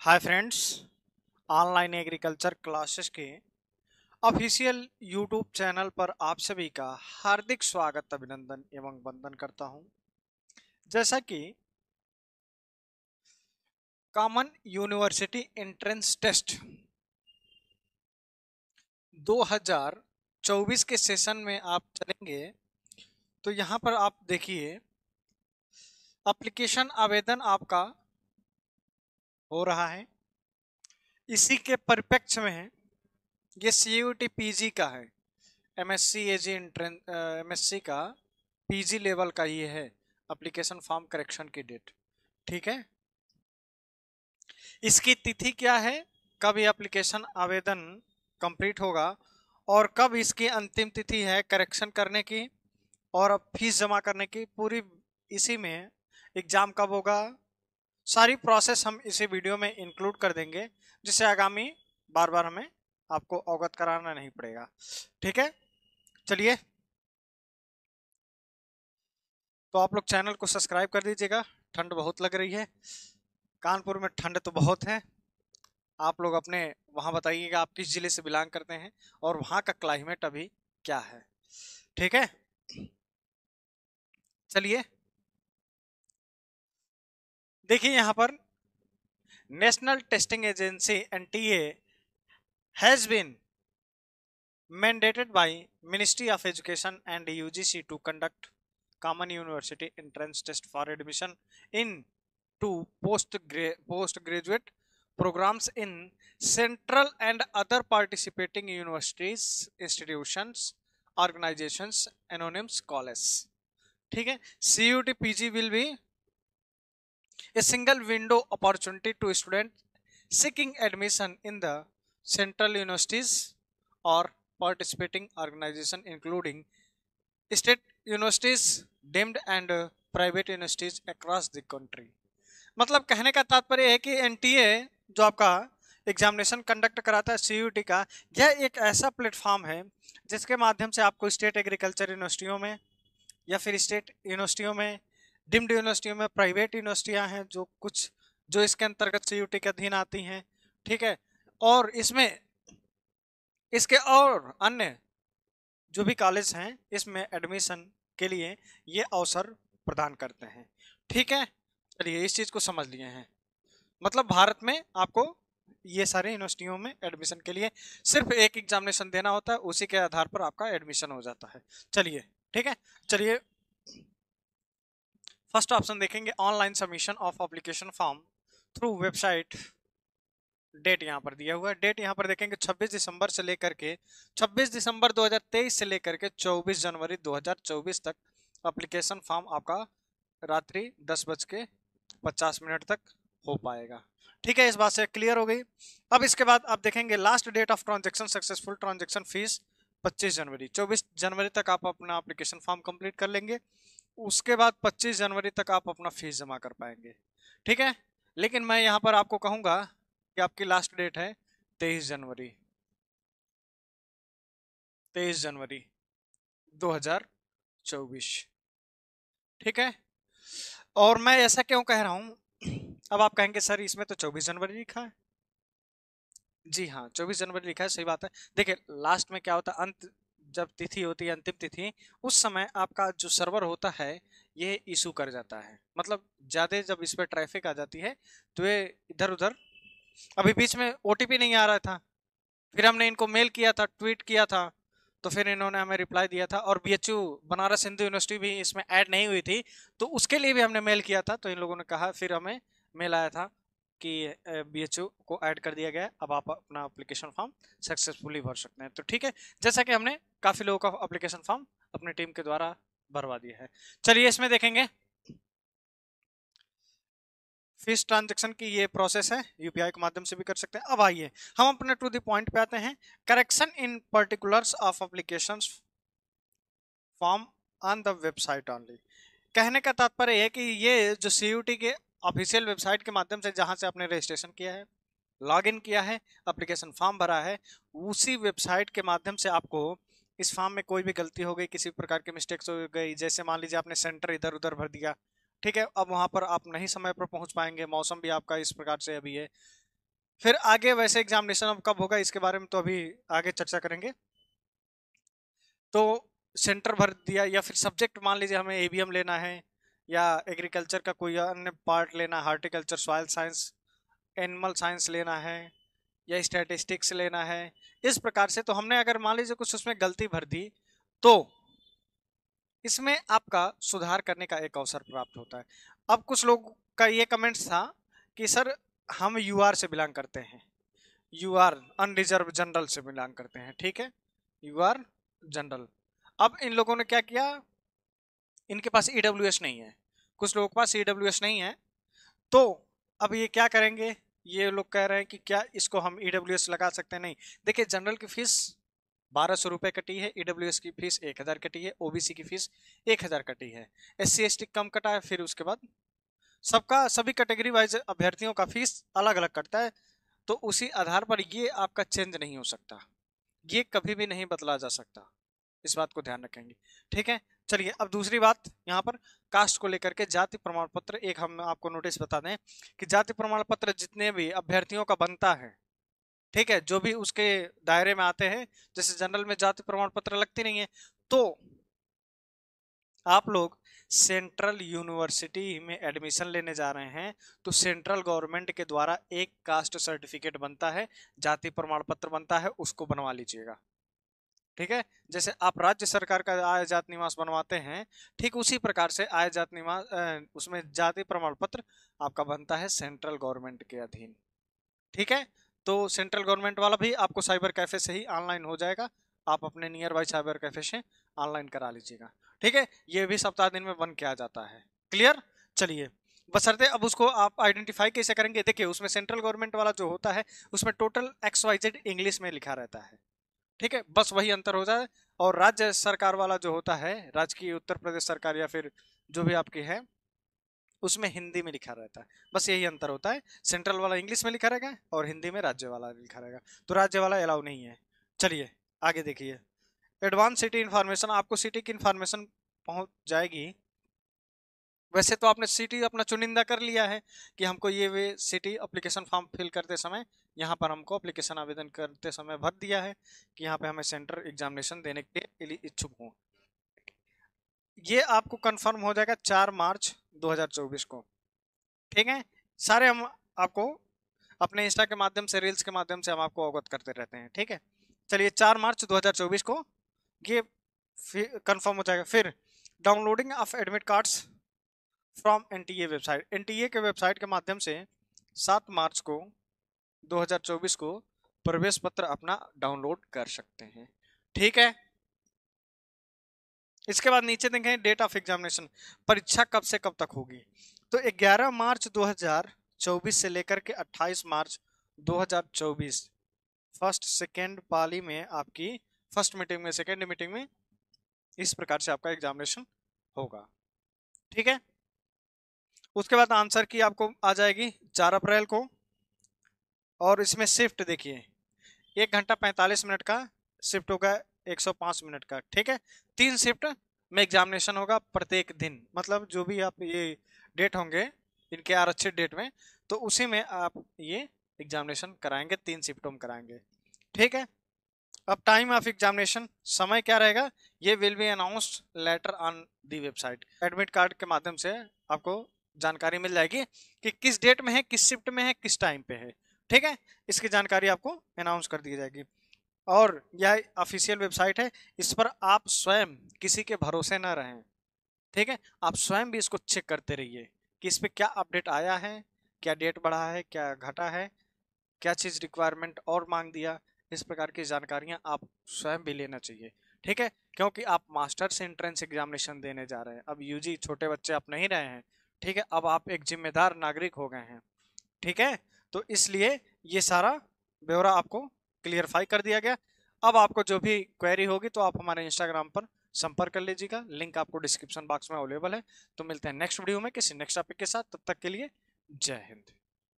हाय friends online agriculture classes के official YouTube channel पर आप सभी का हार्दिक स्वागत अभिनंदन एवं वंदन करता हूं जैसा कि कॉमन यूनिवर्सिटी एंट्रेंस टेस्ट 2024 के सेशन में आप चलेंगे तो यहां पर आप देखिए एप्लीकेशन आवेदन आपका हो रहा है इसी के परिपेक्ष में है ये C U T P G का है M S C A G entrance M S C का पी जी लेवल का ये है अप्लीकेशन फॉर्म करेक्शन की डेट ठीक है इसकी तिथि क्या है कब ये अप्लीकेशन आवेदन कंप्लीट होगा और कब इसकी अंतिम तिथि है करेक्शन करने की और अब फीस जमा करने की पूरी इसी में एग्ज़ाम कब होगा सारी प्रोसेस हम इसी वीडियो में इंक्लूड कर देंगे जिससे आगामी बार बार हमें आपको अवगत कराना नहीं पड़ेगा ठीक है चलिए तो आप लोग चैनल को सब्सक्राइब कर दीजिएगा ठंड बहुत लग रही है कानपुर में ठंड तो बहुत है आप लोग अपने वहाँ बताइएगा आप किस ज़िले से बिलोंग करते हैं और वहाँ का क्लाइमेट अभी क्या है ठीक है चलिए देखिए यहाँ पर national testing agency N T has been mandated by ministry of education and UGC to conduct common university entrance test for admission into post post graduate programmes in central and other participating universities institution organisation anonymous college ठीक है C U T P G will be a single window opportunity to student seeking admission in the central universities or participating organization including state universities deemed and private universities across the country मतलब कहने का तात्पर्य है कि NTA जो आपका examination conduct कराता है सीयूटी का यह एक ऐसा प्लेटफॉर्म है जिसके माध्यम से आपको स्टेट एग्रीकल्चर यूनिवर्सिटियों में या फिर स्टेट यूनिवर्सिटियों में डिम्ड यूनिवर्सिटियों में प्राइवेट यूनिवर्सिटियाँ हैं जो कुछ जो इसके अंतर्गत सी के अधीन आती हैं ठीक है और इसमें इसके और अन्य जो भी कॉलेज हैं इसमें एडमिशन के लिए ये अवसर प्रदान करते हैं ठीक है चलिए इस चीज़ को समझ लिए हैं मतलब भारत में आपको ये सारे यूनिवर्सिटियों में एडमिशन के लिए सिर्फ एक एग्जामिनेशन देना होता है उसी के आधार पर आपका एडमिशन हो जाता है चलिए ठीक है चलिए फर्स्ट ऑप्शन देखेंगे online submission of application form through website date यहाँ पर दिया हुआ है डेट यहाँ पर देखेंगे 26 दिसंबर से लेकर के 26 दिसंबर 2023 से लेकर के 24 जनवरी 2024 तक अप्लीकेशन फॉर्म आपका रात्रि दस बज के पचास मिनट तक हो पाएगा ठीक है इस बात से क्लियर हो गई अब इसके बाद आप देखेंगे last date of transaction successful transaction fees 25 जनवरी 24 जनवरी तक आप अपना अप्लीकेशन फॉर्म कंप्लीट कर लेंगे उसके बाद 25 जनवरी तक आप अपना फीस जमा कर पाएंगे ठीक है लेकिन मैं यहाँ पर आपको कहूँगा कि आपकी लास्ट डेट है 23 जनवरी 23 जनवरी 2024 ठीक है और मैं ऐसा क्यों कह रहा हूँ अब आप कहेंगे सर इसमें तो 24 जनवरी लिखा है जी हाँ 24 जनवरी लिखा है सही बात है देखिए लास्ट में क्या होता है अंत जब तिथि होती है अंतिम तिथि उस समय आपका जो सर्वर होता है ये इशू कर जाता है मतलब ज़्यादा जब इस पर ट्रैफिक आ जाती है तो ये इधर उधर अभी बीच में ओ नहीं आ रहा था फिर हमने इनको मेल किया था ट्वीट किया था तो फिर इन्होंने हमें रिप्लाई दिया था और बी बनारस हिंदू यूनिवर्सिटी भी इसमें ऐड नहीं हुई थी तो उसके लिए भी हमने मेल किया था तो इन लोगों ने कहा फिर हमें मेल आया था कि बी एच यू को ऐड कर दिया गया है अब आप अपना अप्लीकेशन फॉर्म सक्सेसफुली भर सकते हैं तो ठीक है जैसा कि हमने काफ़ी लोगों का अप्लीकेशन फॉर्म अपनी टीम के द्वारा भरवा दिया है चलिए इसमें देखेंगे फीस ट्रांजेक्शन की ये प्रोसेस है यूपीआई के माध्यम से भी कर सकते हैं अब आइए हम अपने टू दी पॉइंट पे आते हैं correction in particulars of application form on the website only कहने का तात्पर्य है कि ये जो सी के ऑफिशियल वेबसाइट के माध्यम से जहाँ से आपने रजिस्ट्रेशन किया है लॉगिन किया है अप्लीकेशन फॉर्म भरा है उसी वेबसाइट के माध्यम से आपको इस फॉर्म में कोई भी गलती हो गई किसी प्रकार की मिस्टेक्स हो गई जैसे मान लीजिए आपने सेंटर इधर उधर भर दिया ठीक है अब वहाँ पर आप नहीं समय पर पहुँच पाएंगे मौसम भी आपका इस प्रकार से अभी है फिर आगे वैसे एग्जामिनेशन अब कब होगा इसके बारे में तो अभी आगे चर्चा करेंगे तो सेंटर भर दिया या फिर सब्जेक्ट मान लीजिए हमें एबीएम लेना है या एग्रीकल्चर का कोई अन्य पार्ट लेना horticulture soil science animal science लेना है या स्टैटिस्टिक्स लेना है इस प्रकार से तो हमने अगर मान लीजिए कुछ उसमें गलती भर दी तो इसमें आपका सुधार करने का एक अवसर प्राप्त होता है अब कुछ लोग का ये कमेंट्स था कि सर हम यू आर से बिलोंग करते हैं यू आर अनरिजर्व जनरल से बिलोंग करते हैं ठीक है यू आर जनरल अब इन लोगों ने क्या किया इनके पास ई नहीं है कुछ लोगों के पास ई नहीं है तो अब ये क्या करेंगे ये लोग कह रहे हैं कि क्या इसको हम ई लगा सकते हैं नहीं देखिए जनरल की फीस बारह सौ रुपये कटी है ई की फीस एक हज़ार कटी है ओबीसी की फीस एक हज़ार कटी है एस सी कम कटा है फिर उसके बाद सबका सभी कैटेगरी वाइज अभ्यर्थियों का फीस अलग अलग कटता है तो उसी आधार पर ये आपका चेंज नहीं हो सकता ये कभी भी नहीं बदला जा सकता इस बात को ध्यान रखेंगे ठीक है चलिए अब दूसरी बात यहाँ पर कास्ट को लेकर के जाति प्रमाण पत्र एक हम आपको नोटिस बता दें कि जाति प्रमाण पत्र जितने भी अभ्यर्थियों का बनता है ठीक है जो भी उसके दायरे में आते हैं जैसे जनरल में जाति प्रमाण पत्र लगती नहीं है तो आप लोग सेंट्रल यूनिवर्सिटी में एडमिशन लेने जा रहे हैं तो सेंट्रल गवर्नमेंट के द्वारा एक कास्ट सर्टिफिकेट बनता है जाति प्रमाण पत्र बनता है उसको बनवा लीजिएगा ठीक है जैसे आप राज्य सरकार का आय जात निवास बनवाते हैं ठीक उसी प्रकार से आय जात निवास उसमें जाति प्रमाण पत्र आपका बनता है सेंट्रल गवर्नमेंट के अधीन ठीक है तो सेंट्रल गवर्नमेंट वाला भी आपको साइबर कैफे से ही ऑनलाइन हो जाएगा आप अपने नियर बाई साइबर कैफे से ऑनलाइन करा लीजिएगा ठीक है ये भी सप्ताह दिन में बन के आ जाता है क्लियर चलिए बसरते अब उसको आप आइडेंटिफाई कैसे करेंगे देखिए उसमें सेंट्रल गवर्नमेंट वाला जो होता है उसमें total X Y Z English में लिखा रहता है ठीक है बस वही अंतर हो जाए और राज्य सरकार वाला जो होता है राज्य की उत्तर प्रदेश सरकार या फिर जो भी आपकी है उसमें हिंदी में लिखा रहता है बस यही अंतर होता है सेंट्रल वाला इंग्लिश में लिखा रहेगा और हिंदी में राज्य वाला लिखा रहेगा तो राज्य वाला अलाउ नहीं है चलिए आगे देखिए एडवांस सिटी इन्फॉर्मेशन आपको सिटी की इन्फॉर्मेशन पहुंच जाएगी वैसे तो आपने सिटी अपना चुनिंदा कर लिया है कि हमको ये वे सिटी अप्लीकेशन फॉर्म फिल करते समय यहाँ पर हमको अप्लीकेशन आवेदन करते समय भर दिया है कि यहाँ पे हमें सेंटर एग्जामिनेशन देने के लिए इच्छुक हूँ ये आपको कंफर्म हो जाएगा चार मार्च 2024 को ठीक है सारे हम आपको अपने इंस्टा के माध्यम से रील्स के माध्यम से हम आपको अवगत करते रहते हैं ठीक है चलिए चार मार्च दो को ये कन्फर्म हो जाएगा फिर downloading of admit cards from NTA website NTA के वेबसाइट के माध्यम से सात मार्च को 2024 को प्रवेश पत्र अपना डाउनलोड कर सकते हैं ठीक है इसके बाद नीचे देखें डेट ऑफ एग्जामिनेशन परीक्षा कब से कब तक होगी तो 11 मार्च 2024 से लेकर के 28 मार्च 2024 फर्स्ट सेकेंड पाली में आपकी फर्स्ट मीटिंग में सेकेंड मीटिंग में इस प्रकार से आपका एग्जामिनेशन होगा ठीक है उसके बाद आंसर की आपको आ जाएगी चार अप्रैल को और इसमें शिफ्ट देखिए एक घंटा पैंतालीस मिनट का शिफ्ट होगा एक सौ पाँच मिनट का ठीक है तीन शिफ्ट में एग्जामिनेशन होगा प्रत्येक दिन मतलब जो भी आप ये डेट होंगे इनके आरक्षित डेट में तो उसी में आप ये एग्जामिनेशन कराएंगे तीन शिफ्टों में कराएंगे ठीक है अब टाइम ऑफ एग्जामिनेशन समय क्या रहेगा ये will be announce later on the website admit card के माध्यम से आपको जानकारी मिल जाएगी कि किस डेट में है किस शिफ्ट में है किस टाइम पे है ठीक है इसकी जानकारी आपको अनाउंस कर दी जाएगी और यह ऑफिशियल वेबसाइट है इस पर आप स्वयं किसी के भरोसे ना रहें ठीक है आप स्वयं भी इसको चेक करते रहिए कि इस पर क्या अपडेट आया है क्या डेट बढ़ा है क्या घटा है क्या चीज़ रिक्वायरमेंट और मांग दिया इस प्रकार की जानकारियाँ आप स्वयं भी लेना चाहिए ठीक है क्योंकि आप मास्टर्स एंट्रेंस एग्जामिनेशन देने जा रहे हैं अब यूजी छोटे बच्चे आप नहीं रहे हैं ठीक है अब आप एक जिम्मेदार नागरिक हो गए हैं ठीक है तो इसलिए ये सारा ब्यौरा आपको क्लियरफाई कर दिया गया अब आपको जो भी क्वेरी होगी तो आप हमारे इंस्टाग्राम पर संपर्क कर लीजिएगा लिंक आपको डिस्क्रिप्शन बॉक्स में अवेलेबल है तो मिलते हैं नेक्स्ट वीडियो में किसी नेक्स्ट टॉपिक के साथ तब तक के लिए जय हिंद